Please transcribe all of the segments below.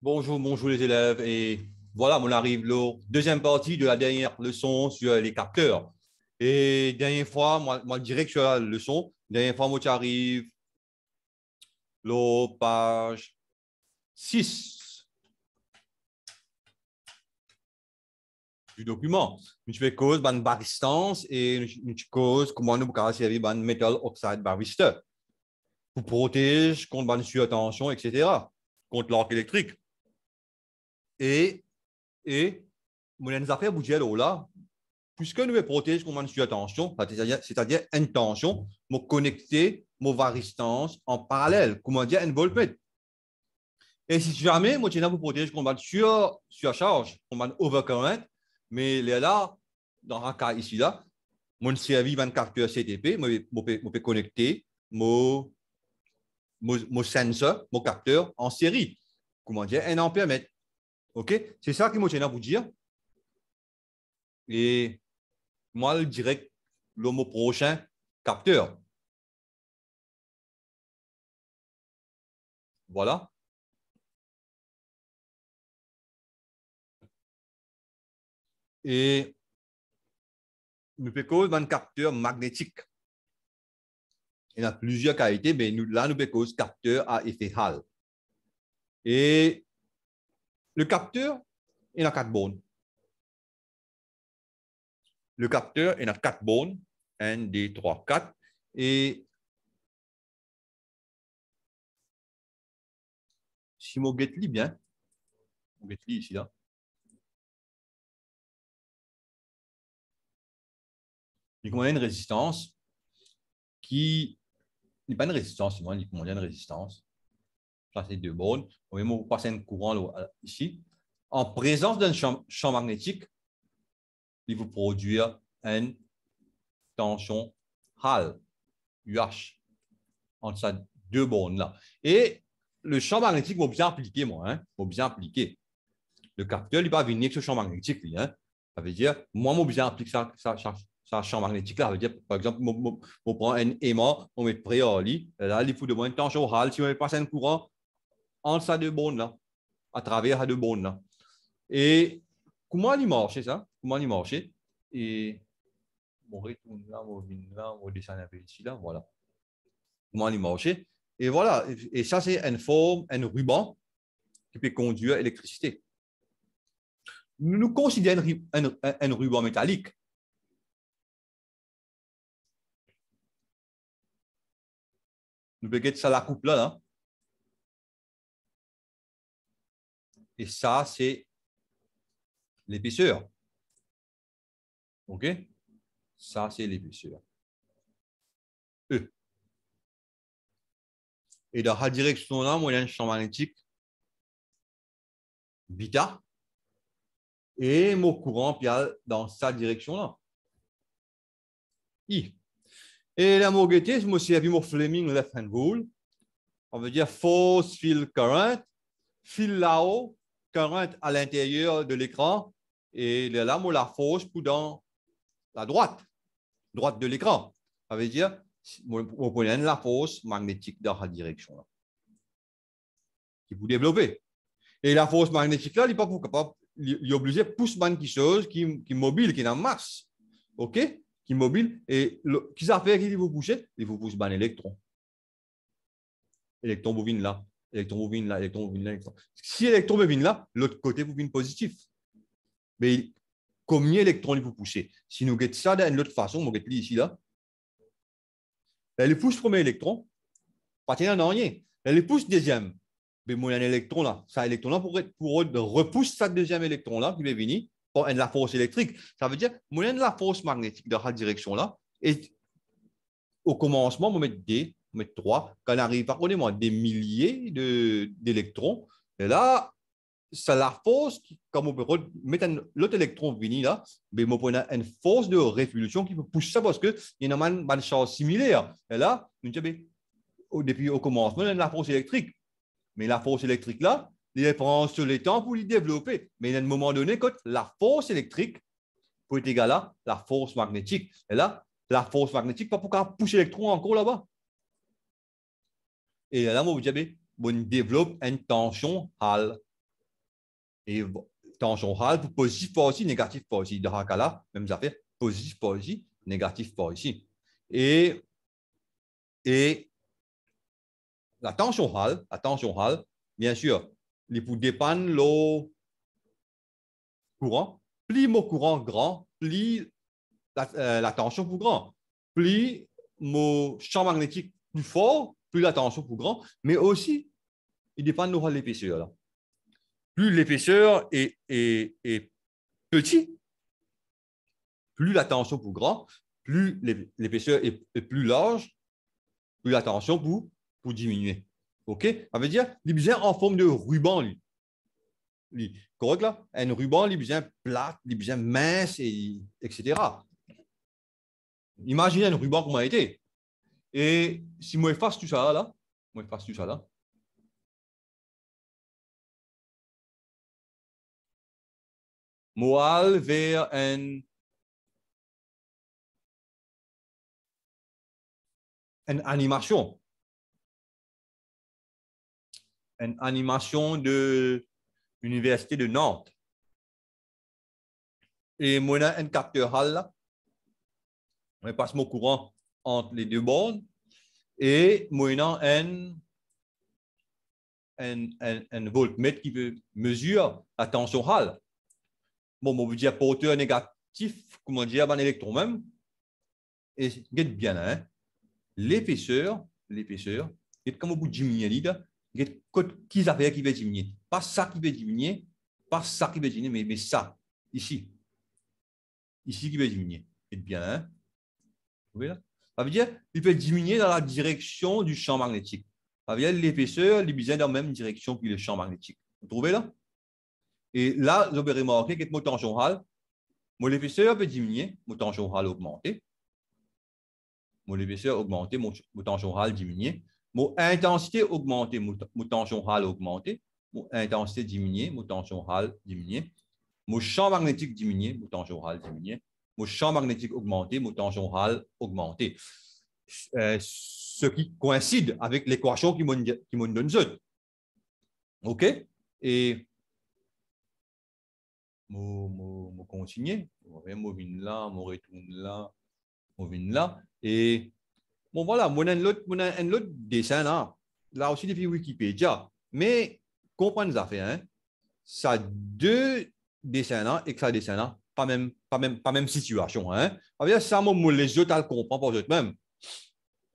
Bonjour, bonjour les élèves. Et voilà, on arrive la deuxième partie de la dernière leçon sur les capteurs. Et dernière fois, moi, moi direct sur la leçon, dernière fois, moi, tu arrives la page 6 du document. Nous fais cause de baristance et nous cause comment nous pouvons servir de metal oxide barista pour protéger contre la surtension, etc., contre l'arc électrique. Et, et, mon affaires budgétaires puisque nous protège une attention, c'est-à-dire intention, mon connecter, mon varistance en parallèle, comment dire, voltmètre. Et si jamais, moi, je protège comme sur, surcharge, comme overcurrent, mais là, dans un cas ici, là, mon 24 heures CTP, je peux connecter mon sensor, mon capteur en série, comment dire, un ampère OK C'est ça que moi viens à vous dire. Et moi, je dirais le mot prochain, capteur. Voilà. Et nous cause un capteur magnétique. Il y a plusieurs qualités, mais nous, là, nous cause capteur à effet Hall. Et le capteur, il a 4 bornes. Le capteur, il a quatre bornes. 1, 2, 3, 4. Et si mon bien, mon ici, là. Il y a une résistance qui n'est pas une résistance, il y a une résistance passer deux bornes, on même vous un courant ici, en présence d'un champ, magnétique, il vous produire une tension Hall, UH, entre ces deux bornes-là. Et le champ magnétique il bien appliquer moi, hein, bien appliquer, Le capteur, il va venir sur ce champ magnétique, lui, hein. Ça veut dire, moi, je bien appliquer ça, ça, ça, champ magnétique là. Ça veut dire, par exemple, on prend un aimant, on met près à là, il faut moins une tension Hall. Si on passer un courant, entre ces deux bornes-là, à travers ces deux bornes-là. Et comment il marche, ça Comment il marche Et on retourne là, on revient là, on descend un peu ici, là, voilà. Comment il marche Et voilà, et ça, c'est une forme, un ruban qui peut conduire l'électricité. Nous, nous considérons un, un, un ruban métallique. Nous pouvons ça la coupe là, là. Et ça, c'est l'épaisseur. OK Ça, c'est l'épaisseur. E. Et dans la direction là, il y a un champ magnétique Bita. Et mon courant, a dans sa direction là. I. Et la c'est moi, c'est mon Fleming left hand rule. On veut dire force field current. Fil là-haut, 40 à l'intérieur de l'écran et la lame ou la force dans la droite, droite de l'écran. Ça veut dire, vous prenez la force magnétique dans la direction là, qui vous développez. Et la force magnétique là, il pas capable, il est obligé de pousser quelque chose qui, qui mobile, qui est en masse. OK Qui mobile. Et le, qui fait qu'il vous pousse Il vous pousse un électron. Électron bovine là. Électron bobine là, électron là, Si l'électron bobine là, l'autre côté bobine positif. Mais combien d'électrons il vous pousser Si nous get ça d'une autre façon, nous get ici là. Elle pousse premier électron, pas en rien. Elle pousse deuxième. Mais mon électron là, ça électron là pour, pour repousse ça deuxième électron là qui va venir pour une la force électrique. Ça veut dire mon de la force magnétique dans cette direction là. Et au commencement, on mettre D mais trois arrive Pardonnez-moi, des milliers d'électrons. Et là, c'est la force, qui, quand on peut mettre l'autre électron fini là, mais on peut une force de révolution qui peut pousser ça parce qu'il y a une bonne similaire. Et là, nous depuis au commencement, la force électrique. Mais la force électrique là, il prend sur les temps pour les développer. Mais il y a un moment donné, quand la force électrique peut être égale à la force magnétique. Et là, la force magnétique pourquoi pouvoir pousser l'électron encore là-bas. Et là, vous avez eh on développe une tension hal. Et tension hal positive positif pour ici, négatif pour ici. De là même affaire, positif pour ici, négatif pour ici. Et, et la tension hal, la tension hal, bien sûr, il peut dépendre le courant. Plus mon courant grand, plus la, euh, tension pour grand. Plus mon champ magnétique plus fort, plus la tension pour grand, mais aussi, il dépend de l'épaisseur. Plus l'épaisseur est, est, petite, plus la tension pour grand, plus l'épaisseur est, plus large, plus la tension pour, pour diminuer. OK? Ça veut dire, les bien en forme de ruban, Correct là? Un ruban, les bien plat, il est minces, et, etc. Imaginez un ruban comment il été et si moi fais tout ça là, moi fais tout ça là, Moal vers un une animation. Une animation de l'Université de Nantes. Et moi, j'ai un capteur hall là. Je passe mon courant entre les deux bornes et moyennant un, un, un, voltmètre qui mesure la tension râle. Bon, on peut dire porteur négatif, comment dire, un électron même. Et bien là, hein? l'épaisseur, l'épaisseur, regarde diminuer vous diminuez y a qui affaires qui va diminuer. Pas ça qui va diminuer, pas ça qui va diminuer, mais, mais ça, ici. Ici qui va diminuer. et bien là. Hein? Vous voyez là ça veut dire qu'il peut diminuer dans la direction du champ magnétique. Ça veut dire l'épaisseur, il est dans la même direction que le champ magnétique. Vous trouvez là Et là, vous avez remarqué que mon tension râle, mon épaisseur peut diminuer, mon tension hal augmenter. Mon épaisseur augmenter, mon, tension hal diminuer. Mon intensité augmenter, mon, tension hal augmenter. Mon intensité diminuer, mon tension hal diminuer. Mon champ magnétique diminuer, mon tension hal diminuer mon champ magnétique augmenté, mon tension râle augmenté, euh, ce qui coïncide avec l'équation qui me donne ça. OK Et je continue, je là, je retourne là, je viens là. Et bon, voilà, mon un autre, un autre dessin là. Là aussi, depuis Wikipédia. Mais comprenez ça fait, hein? Ça deux dessins là et que ça dessin là pas même, pas même, pas même situation. Hein? Ah ça, mon les autres tu le comprends pas même.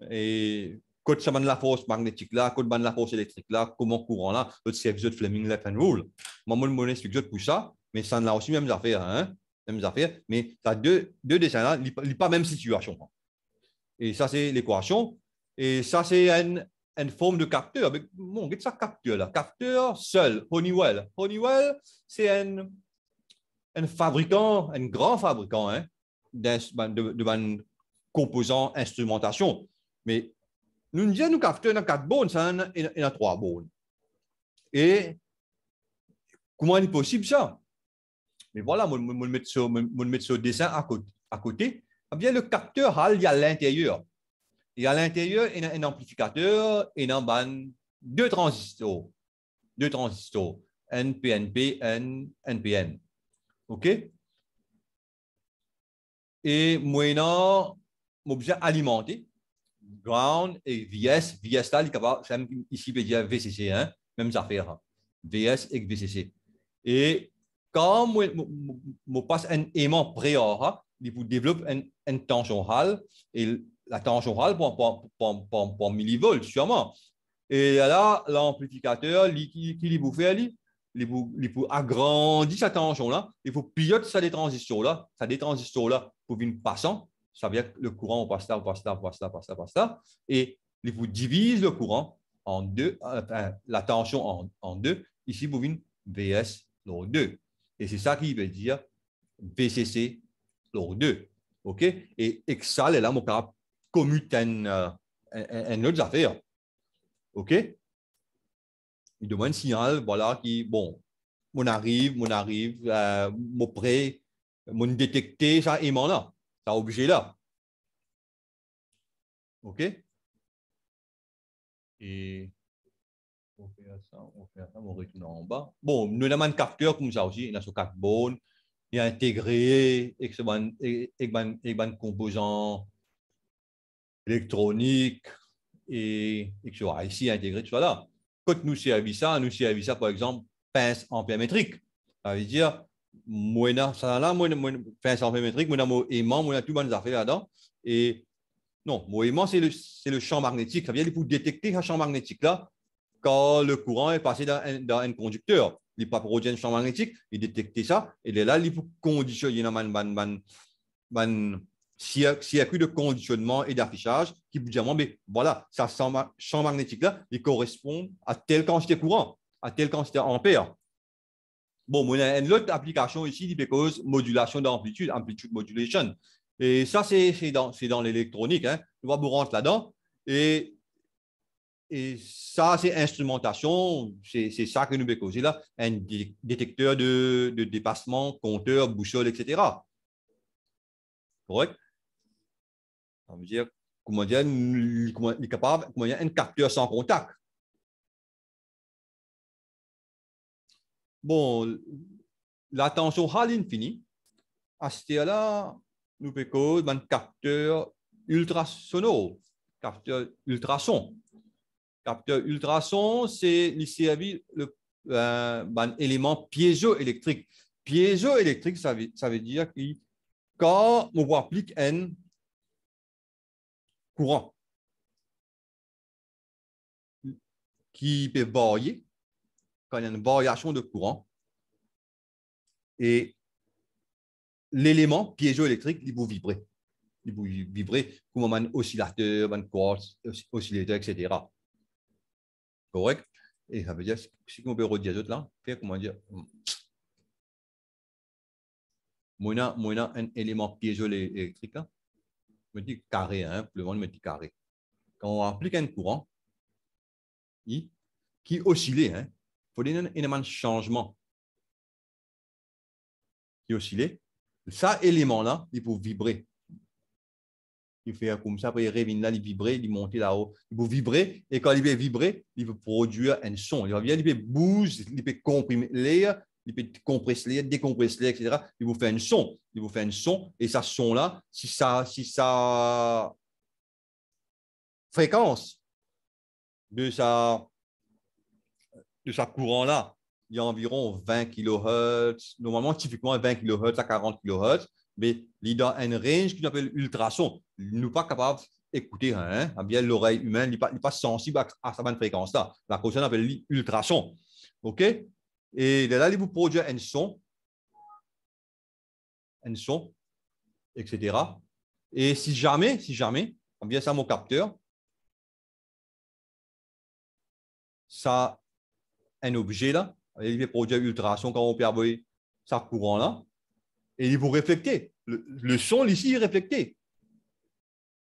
Et quand ça la force magnétique là, quand la force électrique là, comment courant là, le de Fleming left and rule. Moi, je explique pour ça, mais ça a aussi même affaire. Hein? Même affaire, mais tu deux, deux dessins là, il pas même situation. Et ça, c'est l'équation. Et ça, c'est une, une forme de capteur. Mais bon, qu'est-ce que ça capteur là Capteur seul, Honeywell. Honeywell, c'est une un fabricant, un grand fabricant hein, ben, de, ben, composants instrumentation. Mais nous disons nous avons quatre bornes, et il a trois bornes. Et comment est possible ça Mais voilà, mon mettre ce, dessin à côté. À côté. Eh bien, le capteur hall il y a l'intérieur. Et à l'intérieur, il y a un amplificateur et a ben, deux transistors. Deux transistors, NPNP, NPN. OK Et moyennant objet alimenté, ground et VS. VS là, ici, il dire VCC, hein? même affaire. Hein? VS et VCC. Et quand je passe un aimant prior, hein, il vous développe une, une tension râle, et la tension râle pour, pour, pour, millivolts, sûrement. Et là, l'amplificateur, qui vous fait, il faut, agrandit agrandir sa tension-là, il faut piloter sa détransition-là, sa détransition-là pour une passant, ça veut dire que le courant passe là, passe là, passe là, passe là, passe là, et il vous divise le courant en deux, euh, enfin, la tension en, deux, ici vous une VS lors 2. Et c'est ça qui veut dire VCC lors 2. OK? Et Excel ça, là, mon cas, commute une euh, autre affaire. OK? il demande un signal, voilà, qui, bon, mon arrive, mon arrive, euh, mon prêt, mon détecté, ça aimant là, ça objet là. OK Et on fait ça, on fait ça, on retourne en bas. Bon, nous avons un capteur comme ça aussi, il a ce carbone, il a intégré avec un composant électronique et, et, et, et, intégré, et, et, et, et, et, quand nous ça, nous ça, par exemple pince ampérométrique. Ça veut dire, moena, ça là, pince ampérométrique, moi, moena mon aimant, moi, tout bon affaires là-dedans. Et non, mon aimant, c'est le, le, champ magnétique. Ça vient dire, pour détecter un champ magnétique là, quand le courant est passé dans un, dans un conducteur, il pas un champ magnétique, il détecte ça, et là, il faut conditionner une plus de conditionnement et d'affichage qui vous dit mais voilà, ça champ magnétique-là, il correspond à telle quantité courant, à telle quantité ampère. Bon, on a une autre application ici, peut modulation d'amplitude, amplitude modulation. Et ça, c'est dans, dans l'électronique. On hein. va vous rentrer là-dedans. Et, ça, c'est instrumentation. C'est ça que nous pouvons causer là. Un détecteur de, de dépassement, compteur, boussole, etc. Correct? Ça veut dire, comment dire, il est capable, comment dire, un capteur sans contact. Bon, l'attention tension à l'infini, à ce là nous pouvons un capteur ultrasonore, capteur ultrason. Capteur ultrason, c'est le euh, un élément piézoélectrique. Piézoélectrique, ça veut, ça veut dire que quand on applique un courant qui peut varier quand il y a une variation de courant. Et l'élément piégeoélectrique, il peut vibrer. Il peut vibrer comme un oscillateur, un quartz, oscillateur, etc. Correct Et ça veut dire, si on peut redire là, faire comment dire on a un élément piégeoélectrique là, me carré, hein, le monde me dit carré. Quand on applique un courant, qui oscille, hein, il faut donner un de changement qui oscille. Ça, élément-là, il faut vibrer. Il fait comme ça, il revient là, il vibre, il monte là-haut. Il peut vibrer, et quand il peut vibrer, il peut produire un son. Il va il peut bouger, il peut comprimer l'air, il peut compresser, décompresser, etc. Il vous fait un son. Il vous fait un son. Et ça son-là, si ça, si ça fréquence de sa, de sa courant-là, il y a environ 20 kHz, normalement typiquement 20 kHz à 40 kHz, mais il y a un range qu'on appelle ultrason. Il n'est pas capable d'écouter, hein? bien l'oreille humaine n'est pas, pas, sensible à, cette fréquence-là. La cause, on appelle OK et là, il vous produit un son, un son, etc. Et si jamais, si jamais, on vient ça mon capteur, ça, un objet là, il va produire ultrason quand on perd ça courant là, et il vous réflecte. Le, son ici est réflecté.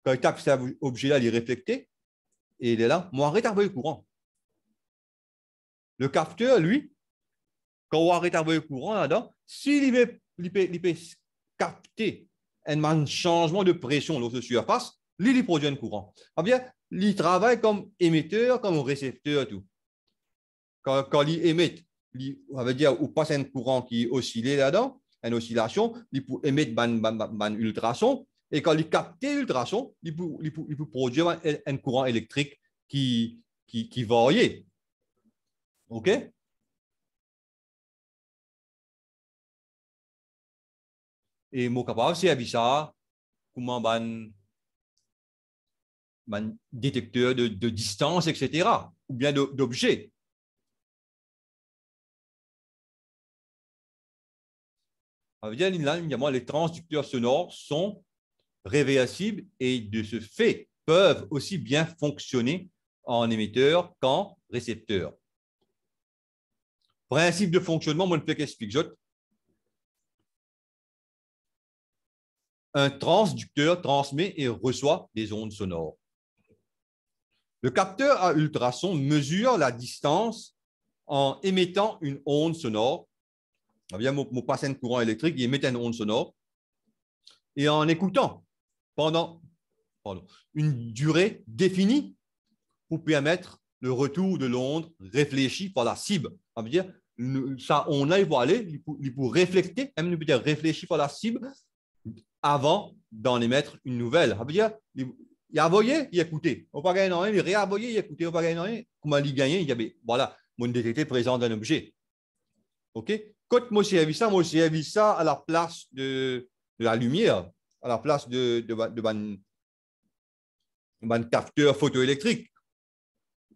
Quand il tape cet objet là, il est réflecté, et il est là, moi, retardé le courant. Le capteur, lui, va est le courant là-dedans. S'il peut capter un changement de pression de surface, il produit un courant. Ah bien, il travaille comme émetteur, comme récepteur, tout. Quand, il émet, on va dire, ou passe un courant qui oscille là-dedans, une oscillation, il peut émettre un ultrason, et quand il capte l'ultrason, il, il, il peut, produire un, courant électrique qui, qui, qui varie. OK Et capable c'est bizarre comment ben un détecteur de, distance, etc., ou bien d'objets. les transducteurs sonores sont réversibles et de ce fait peuvent aussi bien fonctionner en émetteur qu'en récepteur. Principe de fonctionnement, moi, je peux un transducteur transmet et reçoit des ondes sonores. Le capteur à ultrasons mesure la distance en émettant une onde sonore. Via mon, mon de courant électrique, il émet une onde sonore. Et en écoutant pendant une durée définie pour permettre le retour de l'onde réfléchie par la cible. Ça veut dire, on a il aller, il peut, même réfléchir par la cible, avant d'en émettre une nouvelle. Ça veut dire, il a voyé, il a écouté. On pas gagné rien, il a voyé, il a écouté, on pas gagner rien. Comment il gagné Il y avait, voilà, mon détecteur présent un objet. OK Quand moi j'ai vu ça, moi j'ai vu ça à la place de, la lumière, à la place de, de, de, capteur photoélectrique.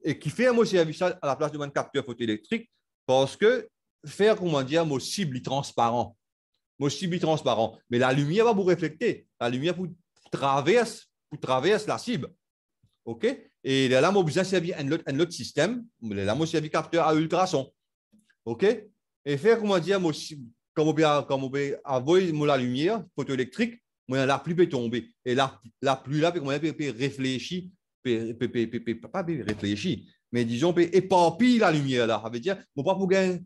Et qui fait, moi j'ai vu ça à la place de mon capteur photoélectrique parce que faire, comment dire, mon cible transparent suis transparent. Mais la lumière va vous refléter. La lumière vous traverse, vous traverse la cible. OK Et là, besoin objet servir un autre, système. La servir servi capteur à ultrason. OK Et faire, comment dire, comme on dit, comme on la lumière photoélectrique, la pluie peut tomber. Et la, la pluie là, comment peut, réfléchir, pas réfléchir, mais disons, peut la lumière là. Ça veut dire, mon pas pour gagner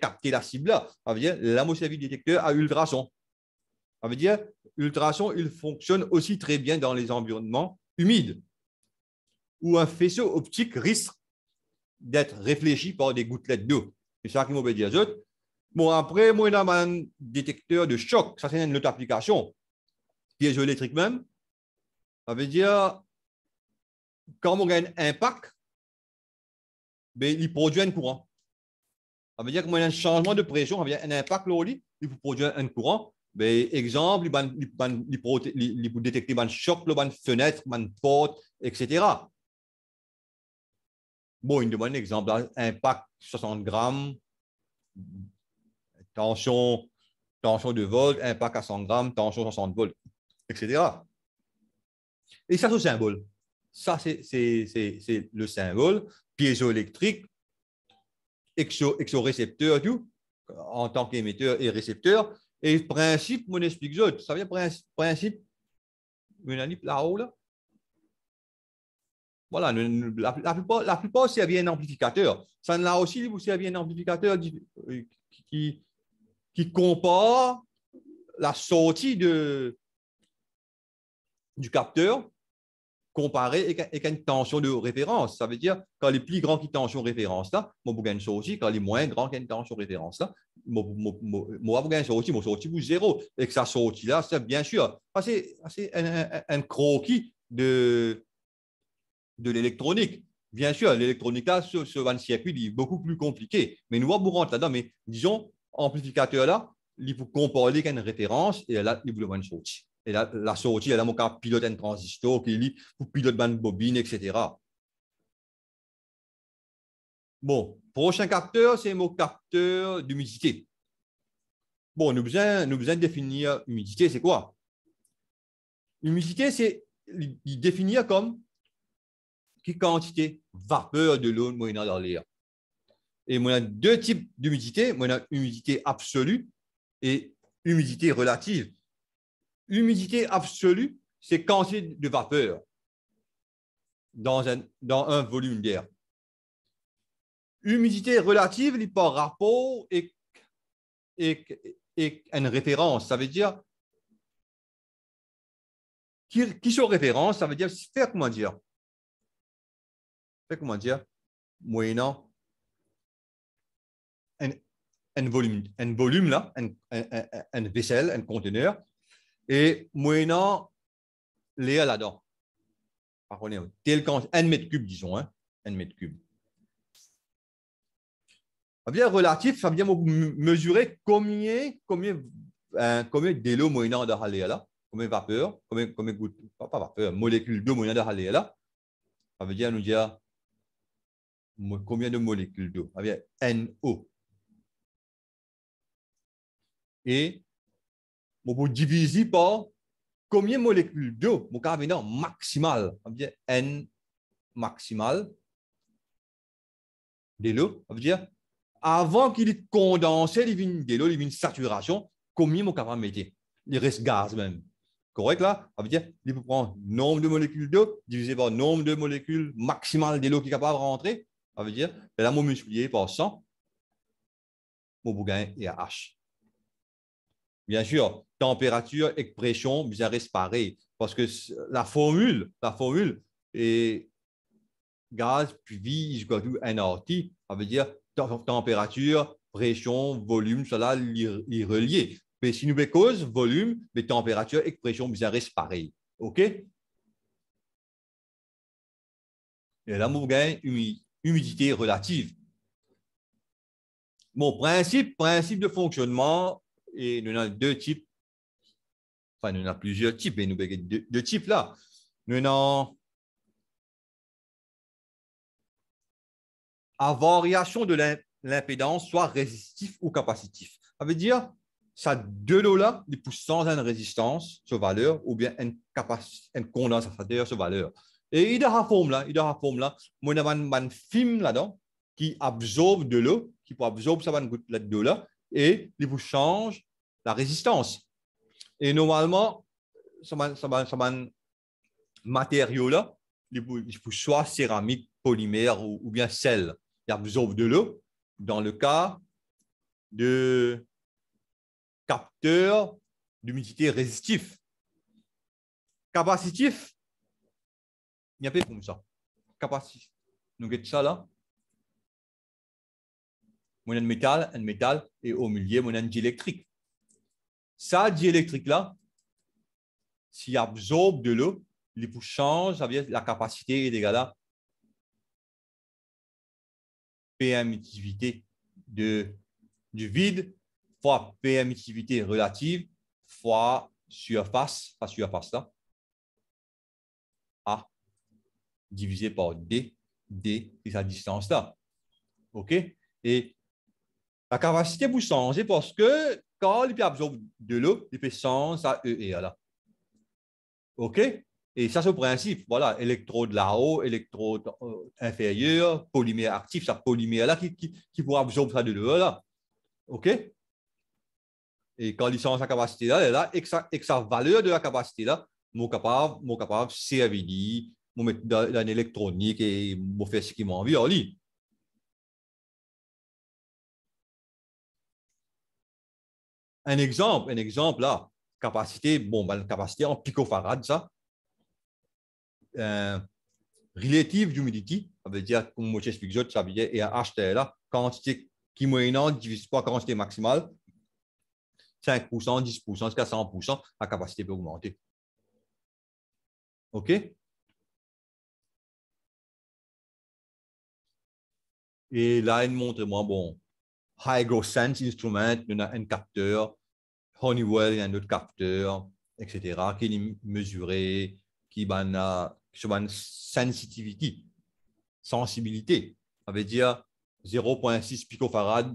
capter la cible là. Ça veut dire la détecteur à ultrason. Ça veut dire ultrasons, il fonctionne aussi très bien dans les environnements humides où un faisceau optique risque d'être réfléchi par des gouttelettes d'eau. C'est ça qui m'a dit dire. Bon, après, moi, j'ai un ben, détecteur de choc. Ça, c'est une autre application. est électrique même. Ça veut dire, quand on a un impact, ben, il produit un courant. Ça veut dire qu'il y a un changement de pression, il un impact, il vous produire un courant. Ben, exemple, il, vous détecter un choc, une fenêtre, une porte, etc. Bon, il demande un exemple, impact 60 grammes, tension, tension de volt, impact à 100 grammes, tension 60 volts, etc. Et ça, c'est le symbole. Ça, c'est le symbole piézoélectrique exo-récepteur, tout, en tant qu'émetteur et récepteur. Et principe, mon ça vient principe, principe, là Voilà, la, la, plupart, la plupart servent un amplificateur. Ça là aussi, vous servez un amplificateur qui, qui compare la sortie de, du capteur comparer avec une tension de référence. Ça veut dire, quand les plus grands qui tension référence là, mon je une sorti, quand les moins grands qui ont tension référence là, mon je gagne sorti, moi, sorti pour zéro. Et que ça sorti là, c'est bien sûr, ah, c'est ah, un, un, croquis de, de l'électronique. Bien sûr, l'électronique là, sur ce 20 circuit, est beaucoup plus compliqué. Mais nous, on vous rentre là-dedans, mais disons, amplificateur là, il vous comparer qu'une référence et là, il vous le sorti et la, la sortie, elle a mon cas pilote un transistor qui lit pour pilote bande bobine, etc. Bon, prochain capteur, c'est mon capteur d'humidité. Bon, nous besoin, nous besoin de définir humidité, c'est quoi Humidité, c'est définir comme quelle quantité vapeur de l'eau moyenne dans l'air. Et on a deux types d'humidité. On a humidité absolue et humidité relative. Humidité absolue, c'est quantité de vapeur dans un, dans un volume d'air. Humidité relative, il par rapport et, et, et une référence. Ça veut dire qui, qui sont référence. ça veut dire faire comment dire comment dire Moyennant un, volume, un volume là, un, un, un vaisselle, un conteneur et moyennant Léa là-dedans. Pardonnez, tel quand 1 mètre cube, disons, hein, 1 mètre cube. Ça bien relatif, ça bien mesurer combien, combien, hein, combien d'eau moyennant de Léa là, combien vapeur, combien, combien goutte, pas, pas vapeur, molécule d'eau moyennant de Léa là. Ça veut dire nous dire combien de molécules d'eau Ça veut dire NO. Et vous divisez par combien de molécules d'eau Vous avez un maximal. On dit N maximal de l'eau. On dire avant qu'il est condensé, il y de l'eau, il saturation, combien vous avez mettre Il reste gaz même. Correct là On veut dire il peut prendre nombre de molécules d'eau divisé par le nombre de molécules maximales de l'eau qui est capable de rentrer. on veut dire, et ben là, vous multipliez par 100, mon bougain et H. Bien sûr, température et pression, bizarre pareil. Parce que la formule, la formule est gaz puis vie égale nRT. Ça veut dire température, pression, volume, cela est relié. Mais si nous cause volume, mais température et pression, bizarre pareil. OK? Et là, nous une humidité relative. Mon principe, principe de fonctionnement, et nous avons deux types Enfin, nous avons plusieurs types, mais nous avons deux, deux types là. Nous avons une variation de l'impédance, soit résistif ou capacitif. Ça veut dire, ça deux lots là, il pousse sans une résistance, ce valeur, ou bien une, un condensateur, ce valeur. Et il y a la forme là, il y a la forme là, moi, film là-dedans qui absorbe de l'eau, qui peut absorber ça, de l'eau là, et il vous change la résistance. Et normalement, ce matériau-là, il faut soit céramique, polymère ou, bien sel. Il besoin de l'eau. Dans le cas de capteurs d'humidité résistif. Capacitif, il n'y a pas comme ça. Capacitif. Nous avons ça là. Mon métal, un métal, et au milieu, mon diélectrique. Ça électrique là s'il absorbe de l'eau, il vous change la capacité égale à permittivité de, du vide fois permittivité relative fois surface, pas surface là, A divisé par D, D, c'est sa distance là. OK? Et la capacité peut changer parce que il puis absorbe de l'eau, il fait sens à E et là. OK Et ça, c'est le principe. Voilà, électrode là-haut, électrode euh, inférieure, polymère actif, ça polymère là qui, qui, pourra absorber ça de l'eau là. OK Et quand ils sont sa capacité là, et là, que sa, valeur de la capacité là, mon capable, de capable servir, mon mettre dans, l'électronique et de faire ce qui m'envie en Un exemple, un exemple là, capacité, bon, ben, capacité en picofarad, ça. Euh, relative d'humidité, ça veut dire, comme moi j'explique, ça veut dire, et un HTLA, là, quantité qui moyennant divise par quantité maximale, 5%, 10%, jusqu'à 100%, la capacité peut augmenter. OK? Et là, il montre moi, bon, High Gross Sense Instrument, on a un capteur, Honeywell, il y a un autre capteur, etc., qui est mesuré, qui a une sensitivity, sensibilité. Ça veut dire 0,6 picofarad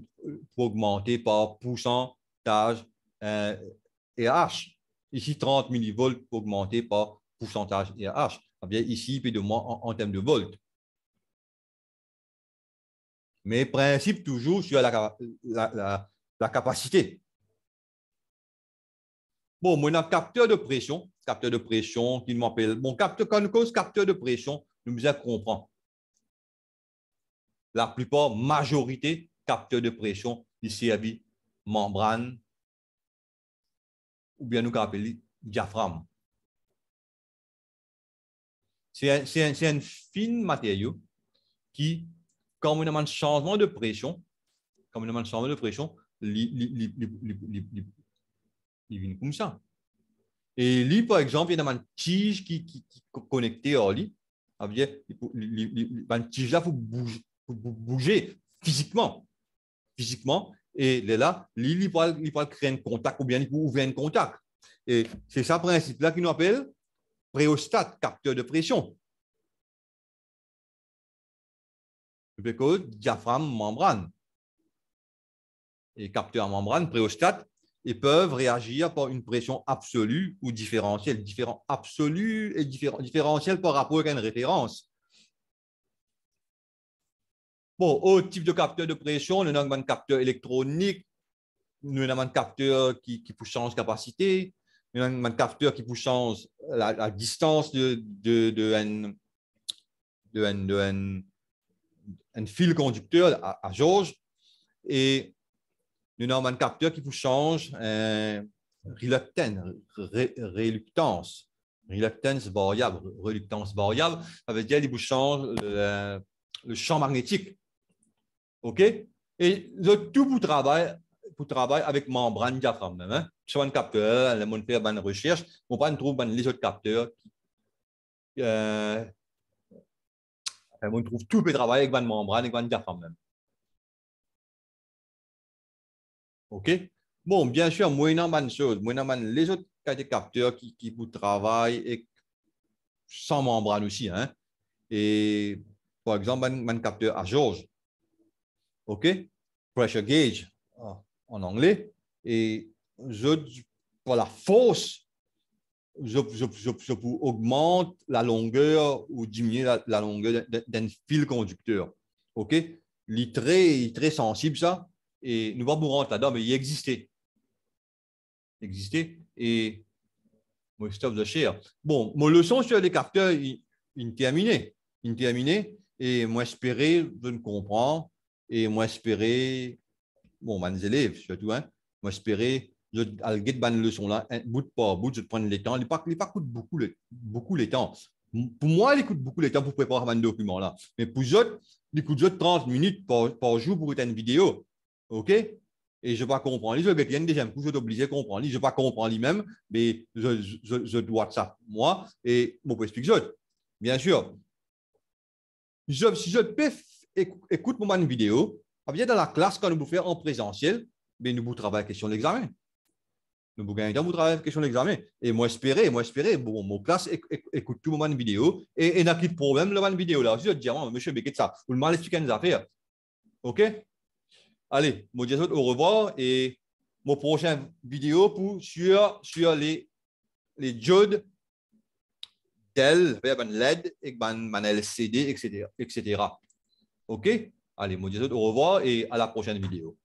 pour augmenter par pourcentage RH. Euh, ici, 30 millivolts augmenter par pourcentage RH. veut bien, ici, puis de moins en termes de volts mais principe toujours sur la, la, la, capacité. Bon, mon capteur de pression, capteur de pression, qui m'appelle, mon capteur, quand cause capteur de pression, nous nous comprend. La plupart, majorité, capteur de pression, ici, à membrane, ou bien nous appelle diaphragme. C'est un, un, un fin matériau qui comme un changement de pression, comme un changement de pression, il vient comme ça. Et lui, par exemple, il y a une tige qui, est connectée à lui. une tige là, il faut bouger, bouger physiquement. Physiquement. Et là, il peut, créer un contact ou bien il peut ouvrir un contact. Et c'est ça principe-là qui nous appelle préostate, capteur de pression. because diaphragme, membrane. Et capteurs membrane, préostat, ils peuvent réagir par une pression absolue ou différentielle. Différent, absolue et différent, différentielle par rapport à une référence. Bon, autre type de capteur de pression, nous avons un capteur électronique, nous avons un capteur qui, qui peut capacité, nous avons un capteur qui change change la, distance de, de, de, un, de, un fil conducteur à, jauge et le un capteur qui vous change un reluctance, reluctance, reluctance variable, reluctance variable, avec dire qu'il vous change le, champ magnétique. OK? Et tout vous travaille, vous avec membrane diaphragme. Hein? Sur un capteur, le une recherche, on va trouve les autres capteurs qui, euh, on ben, trouve tout avec avec une membrane et une quand même. OK Bon, bien sûr, moyennant bonne chose, moyennant les autres capteurs qui, qui vous travaillent sans membrane aussi. Hein? Et par exemple, un capteur à jauge. OK Pressure gauge en anglais. Et je, la force je, je, augmente la longueur ou diminue la, longueur d'un fil conducteur. OK? Il est très, très sensible, ça. Et nous va rentrer là-dedans, mais il existait. Il existait. Et mon stop de Bon, mon leçon sur les capteurs, il, est terminé. Il Et moi, espérer, je ne comprends. Et moi, espérer, bon, mes élèves surtout, hein, moi, espérer je get une leçon là, bout de bout, je vais prendre le temps, les pas coûte pas beaucoup le beaucoup temps. Pour moi, il coûte beaucoup le temps pour préparer un document là, mais pour autres, il coûte 30 minutes par, jour pour une vidéo. OK Et je vais comprendre, je vais être déjà, je obligé de comprendre, je vais comprendre lui-même, mais je, dois ça moi et mon autres. Bien sûr. si je peux écoute mon vidéo, ah, bien dans la classe quand nous vous faire en présentiel, mais nous vous travaillons question de l'examen. Nous vous travaillez question d'examen. Et moi, espérer, moi, espérer, bon, mon classe écoute tout moment de vidéo et, n'a plus de problème le moment vidéo. Là, je dis, ah, hein, monsieur Beckett, ça, vous mal expliquer des affaires. OK? Allez, moi Dieu, au revoir et mon prochaine vidéo pour, sur, sur les, les jeux DEL, LED, LCD, etc., etc. OK? Allez, moi Dieu, au revoir et à la prochaine vidéo.